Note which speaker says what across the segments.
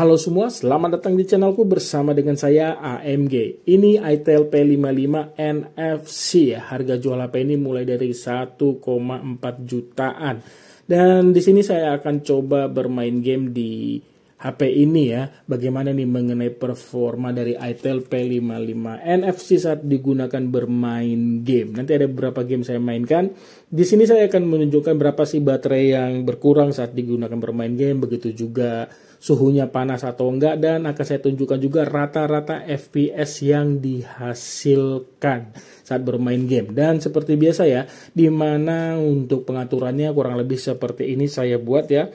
Speaker 1: Halo semua, selamat datang di channelku bersama dengan saya AMG. Ini iTel P55 NFC. Ya. Harga jual HP ini mulai dari 1,4 jutaan. Dan di sini saya akan coba bermain game di HP ini ya. Bagaimana nih mengenai performa dari iTel P55 NFC saat digunakan bermain game. Nanti ada beberapa game saya mainkan. Di sini saya akan menunjukkan berapa sih baterai yang berkurang saat digunakan bermain game. Begitu juga suhunya panas atau enggak dan akan saya tunjukkan juga rata-rata FPS yang dihasilkan saat bermain game dan seperti biasa ya dimana untuk pengaturannya kurang lebih seperti ini saya buat ya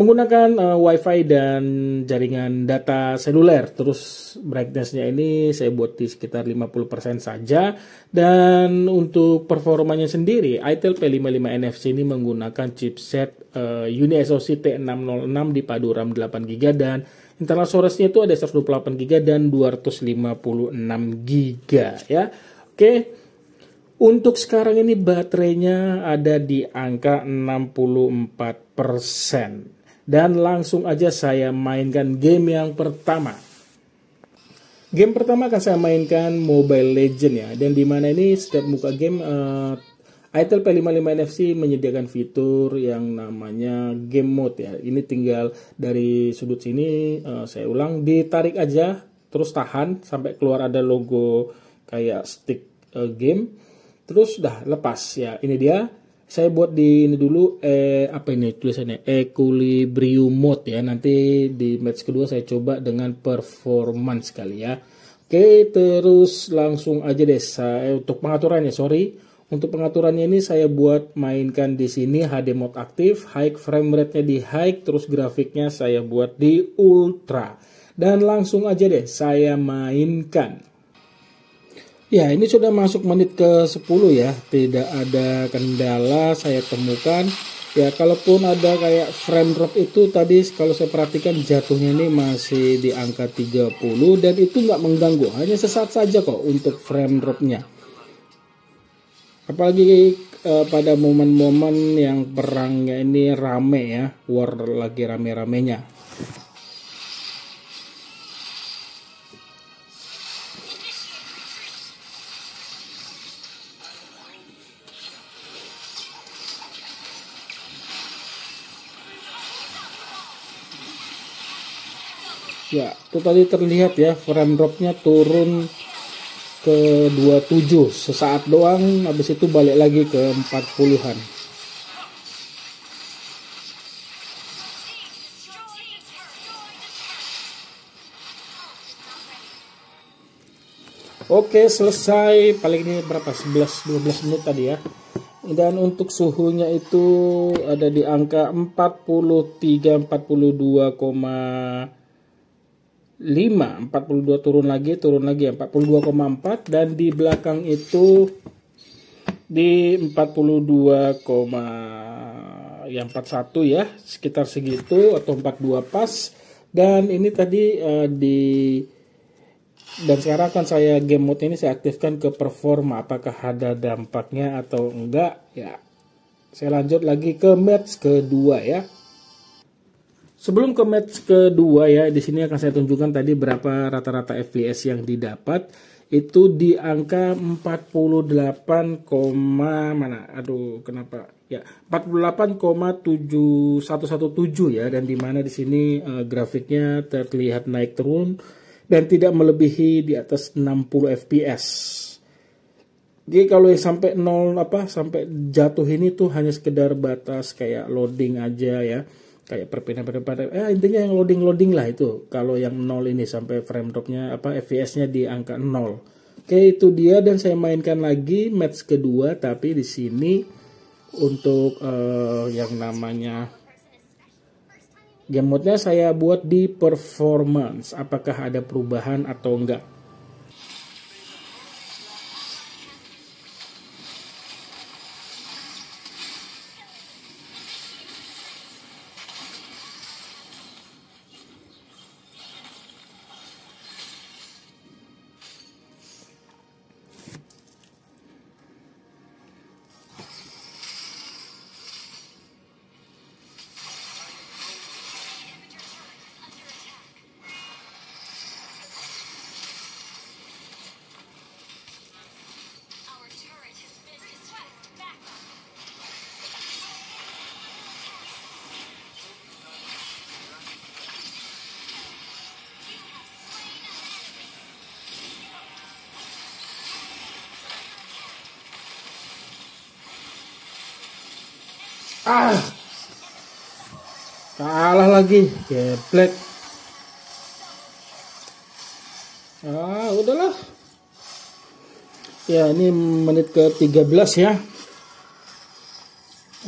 Speaker 1: menggunakan uh, WiFi dan jaringan data seluler. Terus brightnessnya ini saya buat di sekitar 50% saja. Dan untuk performanya sendiri, ITEL P55 NFC ini menggunakan chipset uh, UniSoC T606 di padu RAM 8GB dan internal storage-nya itu ada 128GB dan 256GB ya. Oke. Okay. Untuk sekarang ini baterainya ada di angka 64 persen. Dan langsung aja saya mainkan game yang pertama. Game pertama akan saya mainkan Mobile Legend ya. Dan di mana ini setiap muka game uh, ITEL P55 NFC menyediakan fitur yang namanya game mode ya. Ini tinggal dari sudut sini uh, saya ulang ditarik aja terus tahan sampai keluar ada logo kayak stick uh, game. Terus udah lepas ya. Ini dia saya buat di ini dulu eh apa ini tulisannya equilibrium mode ya nanti di match kedua saya coba dengan performance kali ya oke terus langsung aja deh saya eh, untuk pengaturannya sorry untuk pengaturannya ini saya buat mainkan di sini HD mode aktif high frame rate nya di high terus grafiknya saya buat di ultra dan langsung aja deh saya mainkan Ya, ini sudah masuk menit ke 10 ya. Tidak ada kendala saya temukan. Ya, kalaupun ada kayak frame drop itu tadi kalau saya perhatikan jatuhnya ini masih di angka 30 dan itu nggak mengganggu. Hanya sesaat saja kok untuk frame dropnya. Apalagi eh, pada momen-momen yang perangnya ini rame ya, war lagi rame-ramenya. ya itu tadi terlihat ya frame dropnya turun ke 27 sesaat doang habis itu balik lagi ke 40-an Oke selesai paling ini berapa 11 12 menit tadi ya dan untuk suhunya itu ada di angka 43 42, 5 42 turun lagi turun lagi 42,4 ya, dan di belakang itu di 42, yang 41 ya sekitar segitu atau 42 pas dan ini tadi uh, di dan sekarang akan saya game mode ini saya aktifkan ke performa apakah ada dampaknya atau enggak ya saya lanjut lagi ke match kedua ya Sebelum ke match kedua ya, di sini akan saya tunjukkan tadi berapa rata-rata FPS yang didapat itu di angka 48, mana? Aduh, kenapa? Ya, 48,7117 ya dan di mana di sini uh, grafiknya terlihat naik turun dan tidak melebihi di atas 60 fps. Jadi kalau yang sampai 0 apa sampai jatuh ini tuh hanya sekedar batas kayak loading aja ya kayak perpindahan perpindahan eh, intinya yang loading loading lah itu kalau yang nol ini sampai frame dropnya apa fps nya di angka nol oke itu dia dan saya mainkan lagi match kedua tapi di sini untuk uh, yang namanya game mode nya saya buat di performance apakah ada perubahan atau enggak ah kalah lagi geblek ah udahlah ya ini menit ke 13 ya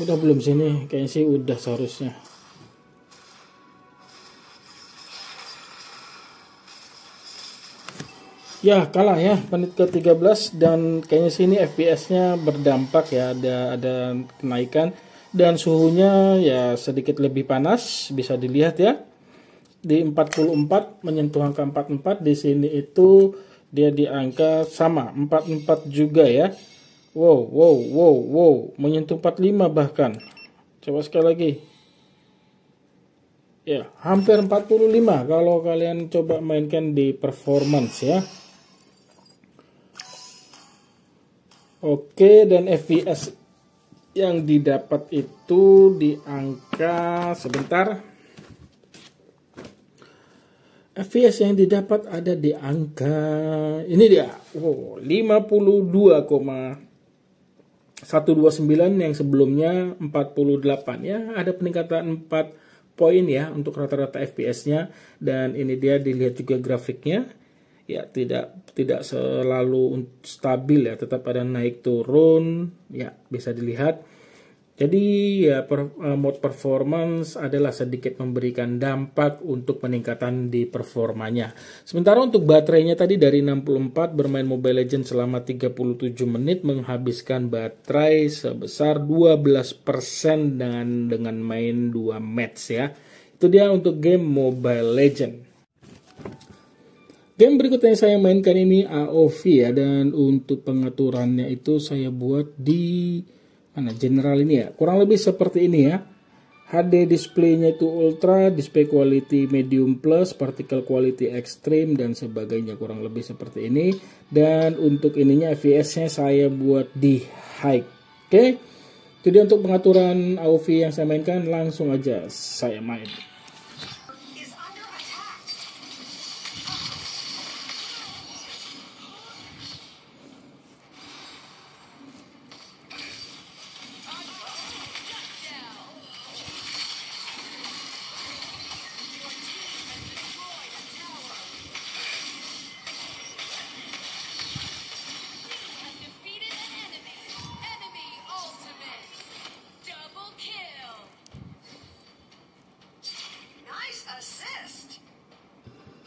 Speaker 1: udah belum sini kayaknya sih udah seharusnya ya kalah ya menit ke 13 dan kayaknya sini FPS nya berdampak ya ada ada kenaikan dan suhunya ya sedikit lebih panas bisa dilihat ya di 44 menyentuh angka 44 di sini itu dia di angka sama 44 juga ya wow wow wow wow menyentuh 45 bahkan coba sekali lagi ya hampir 45 kalau kalian coba mainkan di performance ya Oke dan FPS yang didapat itu di angka sebentar FPS yang didapat ada di angka ini dia wow, 52,129 yang sebelumnya 48 ya ada peningkatan 4 poin ya untuk rata-rata FPS-nya dan ini dia dilihat juga grafiknya ya tidak tidak selalu stabil ya tetap ada naik turun ya bisa dilihat jadi ya per, e, mode performance adalah sedikit memberikan dampak untuk peningkatan di performanya. Sementara untuk baterainya tadi dari 64 bermain Mobile Legends selama 37 menit menghabiskan baterai sebesar 12% dengan dengan main 2 match ya. Itu dia untuk game Mobile Legends. Game berikutnya yang saya mainkan ini AOV ya dan untuk pengaturannya itu saya buat di mana general ini ya. Kurang lebih seperti ini ya. HD displaynya itu ultra, display quality medium plus, particle quality extreme dan sebagainya kurang lebih seperti ini. Dan untuk ininya FPS-nya saya buat di high. Oke. Okay? Jadi untuk pengaturan AOV yang saya mainkan langsung aja saya main.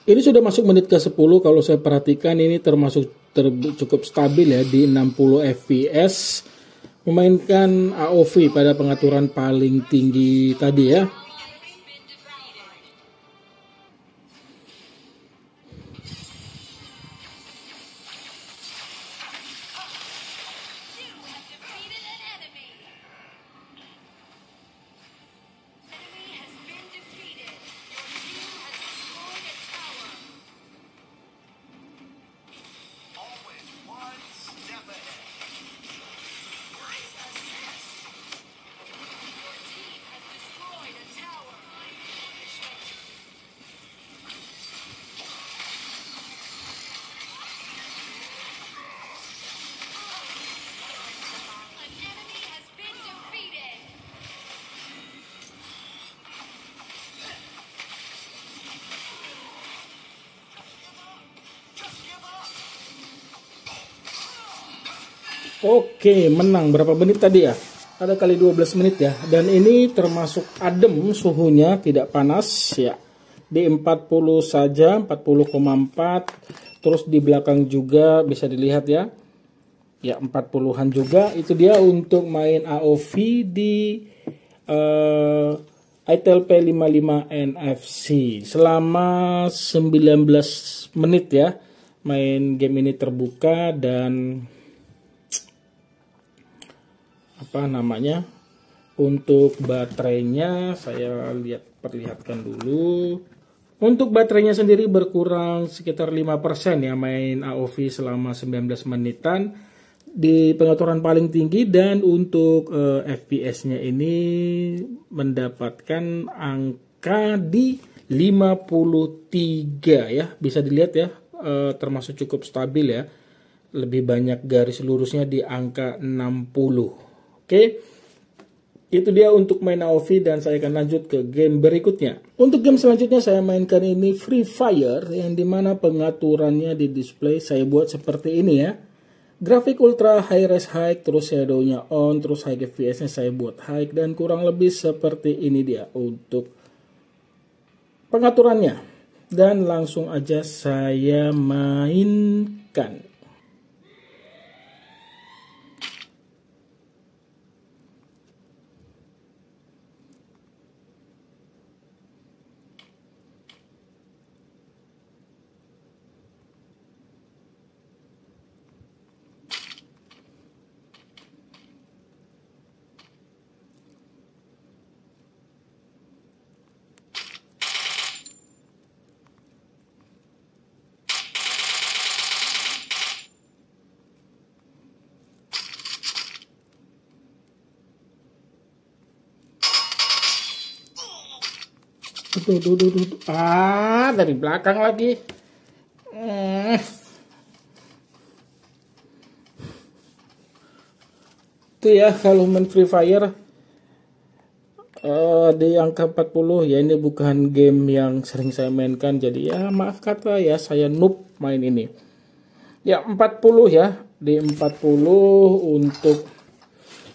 Speaker 1: Ini sudah masuk menit ke-10 kalau saya perhatikan ini termasuk ter cukup stabil ya di 60 fps memainkan AOV pada pengaturan paling tinggi tadi ya. Oke, menang berapa menit tadi ya? Ada kali 12 menit ya. Dan ini termasuk adem, suhunya tidak panas ya. Di 40 saja, 40,4. Terus di belakang juga bisa dilihat ya. Ya, 40-an juga. Itu dia untuk main AOV di uh, p 55 NFC. Selama 19 menit ya. Main game ini terbuka dan apa namanya untuk baterainya saya lihat perlihatkan dulu untuk baterainya sendiri berkurang sekitar 5% ya main AOV selama 19 menitan di pengaturan paling tinggi dan untuk uh, eh, FPS-nya ini mendapatkan angka di 53 ya. Bisa dilihat ya uh, termasuk cukup stabil ya. Lebih banyak garis lurusnya di angka 60. Oke. Okay? Itu dia untuk main AOV dan saya akan lanjut ke game berikutnya. Untuk game selanjutnya saya mainkan ini Free Fire yang dimana pengaturannya di display saya buat seperti ini ya. Grafik ultra high res high terus shadownya on terus high fps nya saya buat high dan kurang lebih seperti ini dia untuk pengaturannya. Dan langsung aja saya mainkan. Duh, duh, duh, duh. Ah, dari belakang lagi. Hmm. Itu ya kalau main Free Fire uh, di angka 40 ya ini bukan game yang sering saya mainkan jadi ya maaf kata ya saya noob main ini. Ya 40 ya di 40 untuk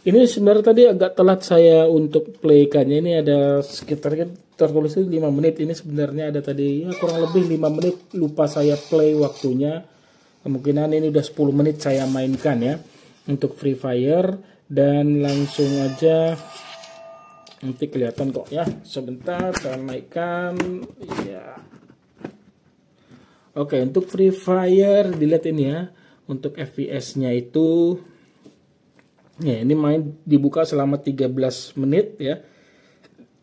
Speaker 1: ini sebenarnya tadi agak telat saya untuk playkannya ini ada sekitar kan tertulis itu 5 menit ini sebenarnya ada tadi ya kurang lebih 5 menit lupa saya play waktunya kemungkinan ini udah 10 menit saya mainkan ya untuk Free Fire dan langsung aja nanti kelihatan kok ya sebentar saya naikkan ya Oke untuk Free Fire dilihat ini ya untuk FPS nya itu ya ini main dibuka selama 13 menit ya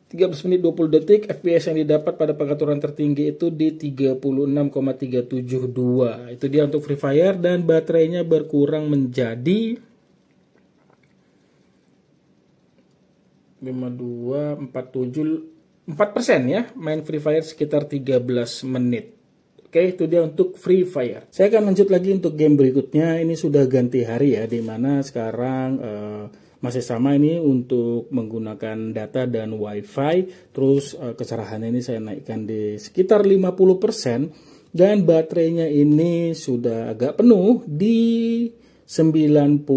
Speaker 1: 13 menit 20 detik FPS yang didapat pada pengaturan tertinggi itu di 36,372 itu dia untuk Free Fire dan baterainya berkurang menjadi 5247 4 ya main Free Fire sekitar 13 menit Oke itu dia untuk Free Fire saya akan lanjut lagi untuk game berikutnya ini sudah ganti hari ya dimana sekarang uh, masih sama ini untuk menggunakan data dan wifi terus uh, eh, kecerahannya ini saya naikkan di sekitar 50% dan baterainya ini sudah agak penuh di 92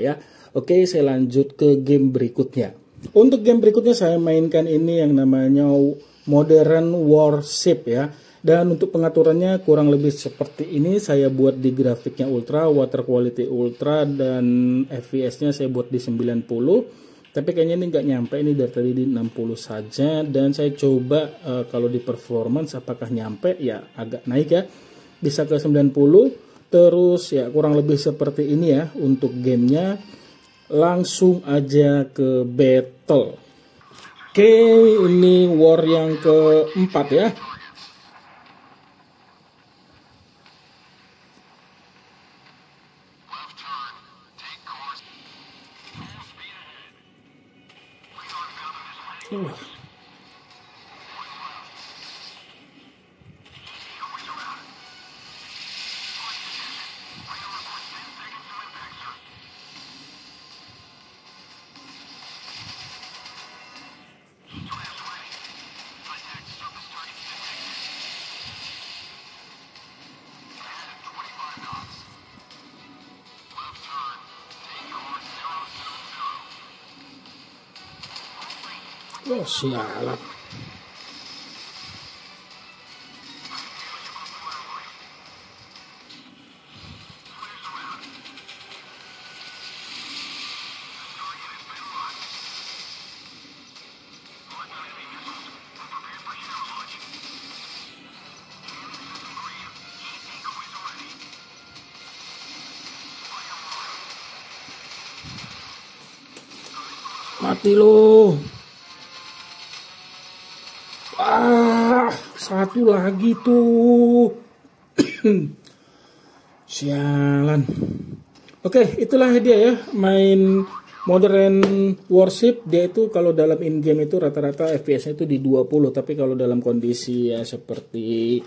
Speaker 1: ya Oke saya lanjut ke game berikutnya untuk game berikutnya saya mainkan ini yang namanya Modern Warship ya dan untuk pengaturannya kurang lebih seperti ini saya buat di grafiknya ultra, water quality ultra dan FPS-nya saya buat di 90. Tapi kayaknya ini nggak nyampe ini dari tadi di 60 saja dan saya coba e, kalau di performance apakah nyampe ya agak naik ya bisa ke 90 terus ya kurang lebih seperti ini ya untuk gamenya langsung aja ke battle. Oke, ini war yang keempat ya. Oh, sialan. mati loh lagi tuh sialan oke okay, itulah dia ya main modern warship dia itu kalau dalam in game itu rata-rata FPS nya itu di 20 tapi kalau dalam kondisi ya seperti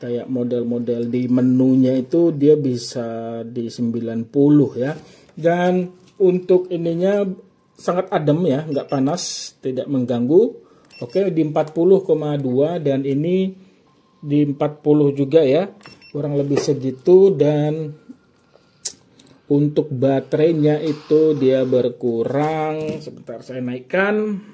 Speaker 1: kayak model-model di menunya itu dia bisa di 90 ya dan untuk ininya sangat adem ya nggak panas tidak mengganggu Oke, di 40,2 dan ini di 40 juga ya. Kurang lebih segitu dan untuk baterainya itu dia berkurang. Sebentar saya naikkan.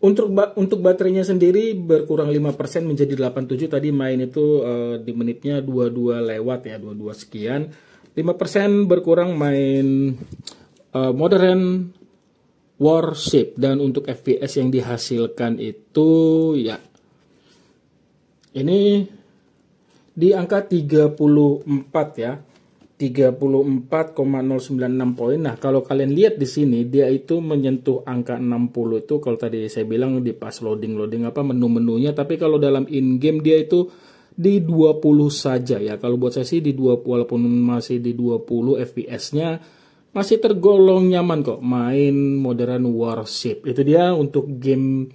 Speaker 1: Untuk untuk baterainya sendiri berkurang 5% menjadi 87 tadi main itu uh, di menitnya 22 lewat ya, 22 sekian. 5% berkurang main uh, modern Warship dan untuk FPS yang dihasilkan itu ya ini di angka 34 ya 34,096 poin. Nah, kalau kalian lihat di sini dia itu menyentuh angka 60 itu kalau tadi saya bilang di pas loading loading apa menu-menunya, tapi kalau dalam in game dia itu di 20 saja ya. Kalau buat saya sih di 20 walaupun masih di 20 FPS-nya masih tergolong nyaman kok main Modern Warship. Itu dia untuk game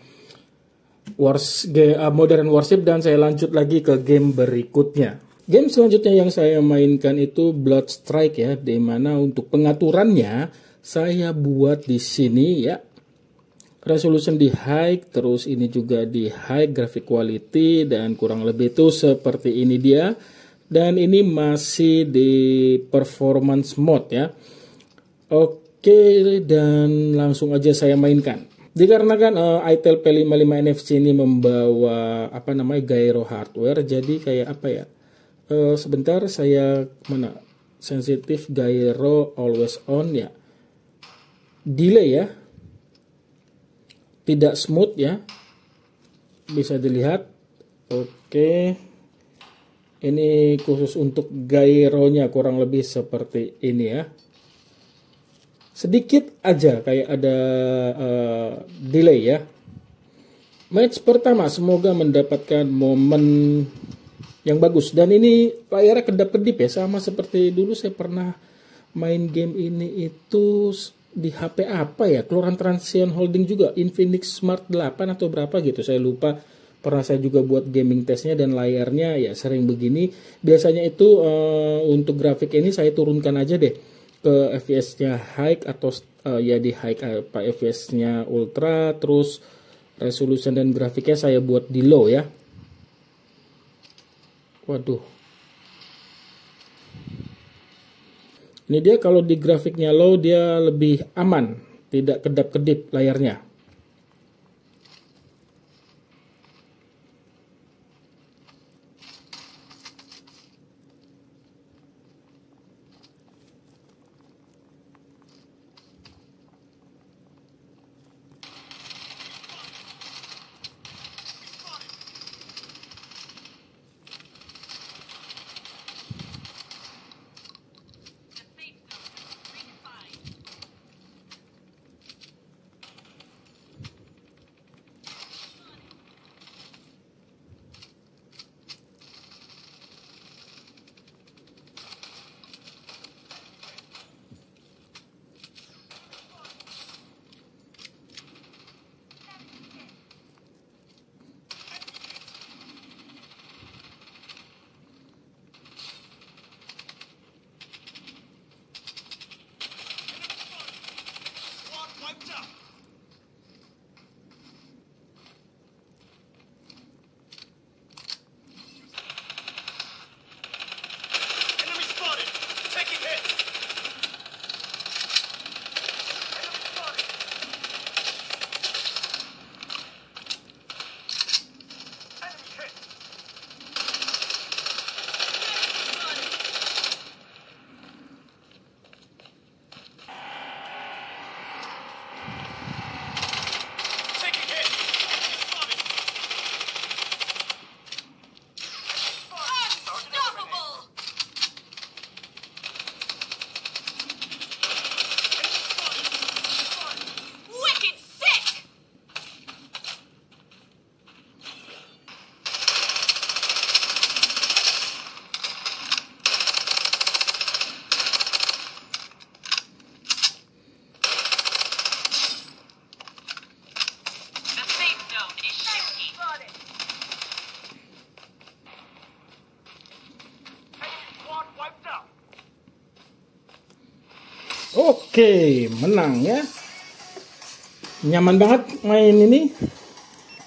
Speaker 1: Wars, ah, Modern Warship dan saya lanjut lagi ke game berikutnya. Game selanjutnya yang saya mainkan itu Blood Strike ya, dimana untuk pengaturannya saya buat di sini ya. Resolution di high, terus ini juga di high graphic quality dan kurang lebih itu seperti ini dia. Dan ini masih di performance mode ya Oke, dan langsung aja saya mainkan. Dikarenakan uh, ITEL P55 NFC ini membawa apa namanya gyro hardware, jadi kayak apa ya? Uh, sebentar saya mana? Sensitif gyro always on ya. Delay ya. Tidak smooth ya. Bisa dilihat. Oke. Ini khusus untuk gyronya kurang lebih seperti ini ya sedikit aja kayak ada uh, delay ya. Match pertama semoga mendapatkan momen yang bagus dan ini layarnya kedap-kedip ya sama seperti dulu saya pernah main game ini itu di HP apa ya keluaran Transient Holding juga Infinix Smart 8 atau berapa gitu saya lupa pernah saya juga buat gaming testnya dan layarnya ya sering begini biasanya itu uh, untuk grafik ini saya turunkan aja deh ke FPS-nya high atau uh, ya di high eh, apa FPS-nya ultra terus resolution dan grafiknya saya buat di low ya. Waduh. Ini dia kalau di grafiknya low dia lebih aman, tidak kedap-kedip layarnya. Oke, menang ya. Nyaman banget main ini.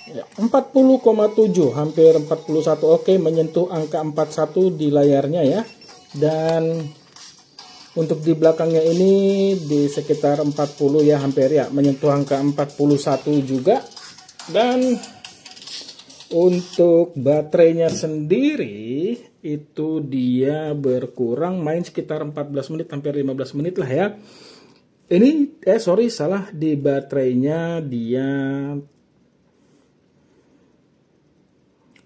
Speaker 1: 40,7 ya, hampir 41 oke menyentuh angka 41 di layarnya ya. Dan untuk di belakangnya ini di sekitar 40 ya hampir ya menyentuh angka 41 juga. Dan untuk baterainya sendiri itu dia berkurang main sekitar 14 menit hampir 15 menit lah ya. Ini eh sorry salah di baterainya dia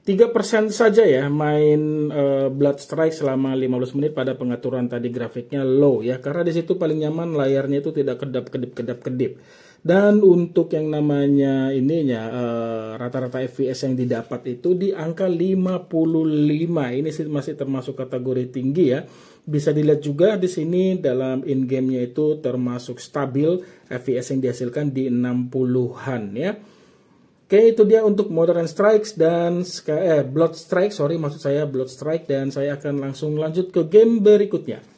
Speaker 1: 3% saja ya main uh, Blood Strike selama 15 menit pada pengaturan tadi grafiknya low ya karena disitu paling nyaman layarnya itu tidak kedap kedip kedap kedip. Dan untuk yang namanya ininya eh, rata-rata uh, FPS yang didapat itu di angka 55. Ini masih termasuk kategori tinggi ya. Bisa dilihat juga di sini dalam in game-nya itu termasuk stabil FPS yang dihasilkan di 60-an ya. Oke, itu dia untuk Modern Strikes dan eh, Blood Strike, sorry maksud saya Blood Strike dan saya akan langsung lanjut ke game berikutnya.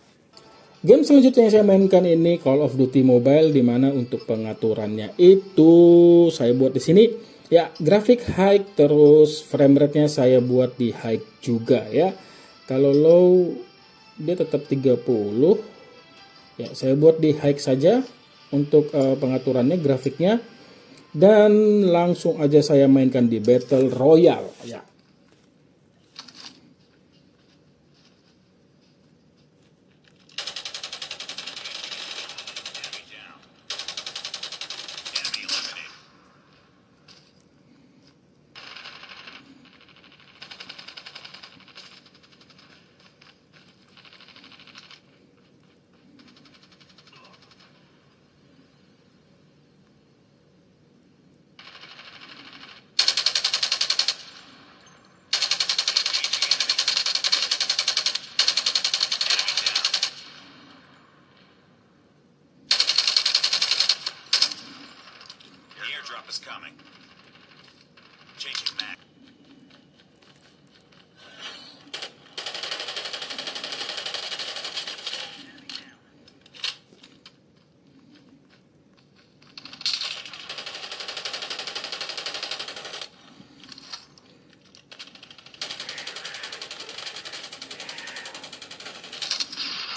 Speaker 1: Game selanjutnya yang saya mainkan ini Call of Duty Mobile di mana untuk pengaturannya itu saya buat di sini ya grafik high terus frame rate-nya saya buat di high juga ya. Kalau low dia tetap 30. Ya, saya buat di high saja untuk uh, pengaturannya grafiknya dan langsung aja saya mainkan di Battle Royale ya.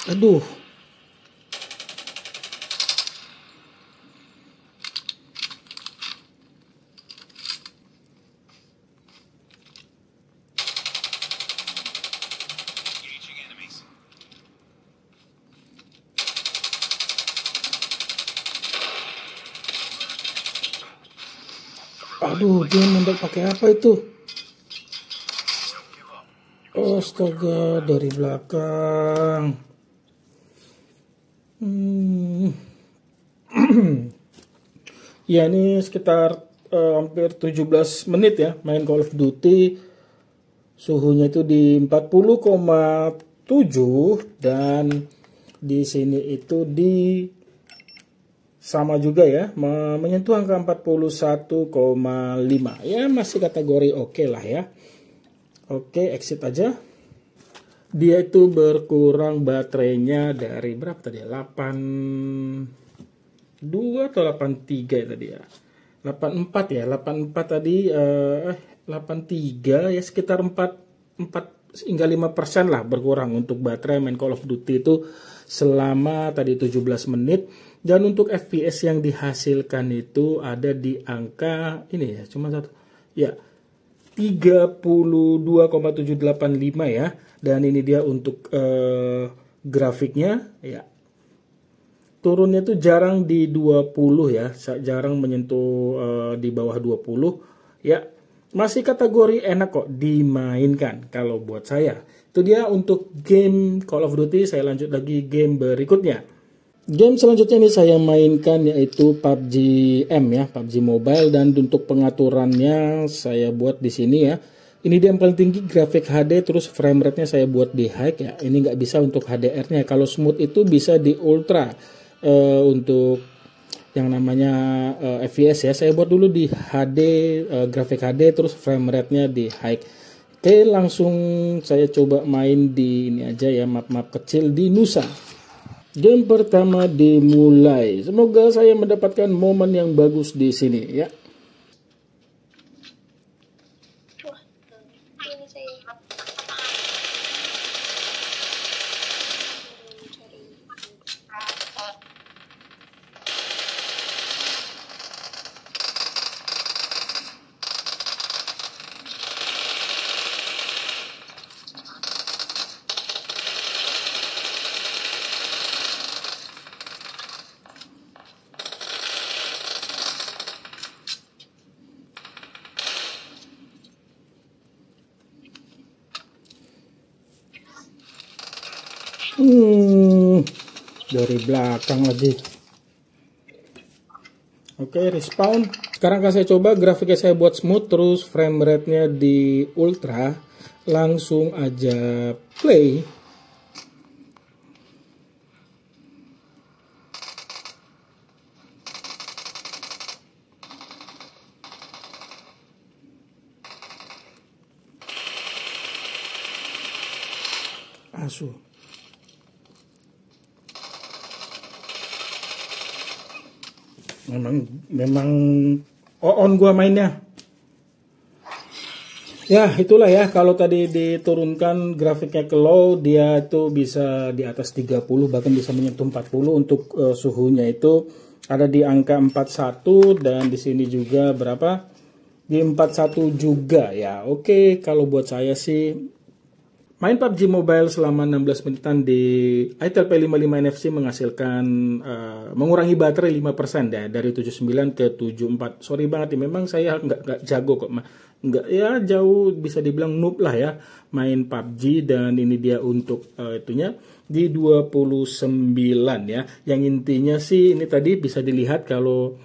Speaker 1: Aduh. Aduh, dia nembak pakai apa itu? oh Astaga, dari belakang. Ya ini sekitar uh, hampir 17 menit ya main Call of Duty. Suhunya itu di 40,7 dan di sini itu di sama juga ya menyentuh angka 41,5 ya masih kategori oke okay lah ya oke okay, exit aja dia itu berkurang baterainya dari berapa tadi 8 2 atau 83 ya tadi ya 84 ya 84 tadi eh, 83 eh, ya sekitar 4 4 hingga 5 persen lah berkurang untuk baterai main Call of Duty itu selama tadi 17 menit dan untuk FPS yang dihasilkan itu ada di angka ini ya cuma satu ya 32,785 ya dan ini dia untuk eh, grafiknya ya turunnya itu jarang di 20 ya, jarang menyentuh uh, di bawah 20. Ya, masih kategori enak kok dimainkan kalau buat saya. Itu dia untuk game Call of Duty, saya lanjut lagi game berikutnya. Game selanjutnya ini saya mainkan yaitu PUBG M ya, PUBG Mobile dan untuk pengaturannya saya buat di sini ya. Ini dia yang paling tinggi grafik HD terus frame rate-nya saya buat di high ya. Ini nggak bisa untuk HDR-nya. Kalau smooth itu bisa di ultra uh, untuk yang namanya uh, eh, FPS ya saya buat dulu di HD uh, eh, grafik HD terus frame rate-nya di high oke langsung saya coba main di ini aja ya map-map kecil di Nusa game pertama dimulai semoga saya mendapatkan momen yang bagus di sini ya dari belakang lagi oke respawn sekarang akan saya coba grafiknya saya buat smooth terus frame rate nya di ultra langsung aja play Asuh memang memang on gua mainnya ya itulah ya kalau tadi diturunkan grafiknya ke low dia itu bisa di atas 30 bahkan bisa menyentuh 40 untuk uh, suhunya itu ada di angka 41 dan di sini juga berapa di 41 juga ya oke okay, kalau buat saya sih main PUBG Mobile selama 16 menitan di p 55 NFC menghasilkan uh, mengurangi baterai 5% deh, dari 79 ke 74. Sorry banget ya memang saya nggak nggak jago kok. Nggak ya jauh bisa dibilang noob lah ya main PUBG dan ini dia untuk uh, itunya di 29 ya. Yang intinya sih ini tadi bisa dilihat kalau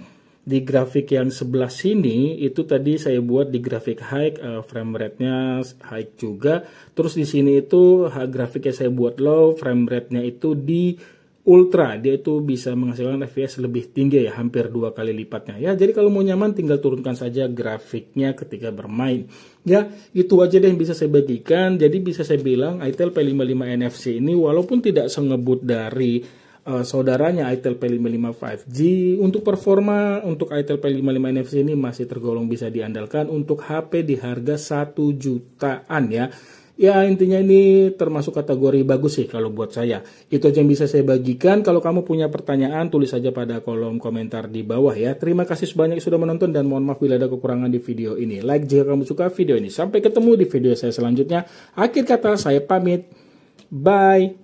Speaker 1: di grafik yang sebelah sini itu tadi saya buat di grafik high uh, frame rate-nya high juga. Terus di sini itu grafiknya saya buat low, frame rate-nya itu di ultra, dia itu bisa menghasilkan FPS lebih tinggi ya, hampir dua kali lipatnya. Ya, jadi kalau mau nyaman tinggal turunkan saja grafiknya ketika bermain. Ya, itu aja deh yang bisa saya bagikan. Jadi bisa saya bilang Itel P55 NFC ini walaupun tidak sengebut dari uh, saudaranya ITEL P55 5G. Untuk performa untuk ITEL P55 NFC ini masih tergolong bisa diandalkan untuk HP di harga 1 jutaan ya. Ya intinya ini termasuk kategori bagus sih kalau buat saya. Itu aja yang bisa saya bagikan. Kalau kamu punya pertanyaan tulis saja pada kolom komentar di bawah ya. Terima kasih sebanyak sudah menonton dan mohon maaf bila ada kekurangan di video ini. Like jika kamu suka video ini. Sampai ketemu di video saya selanjutnya. Akhir kata saya pamit. Bye.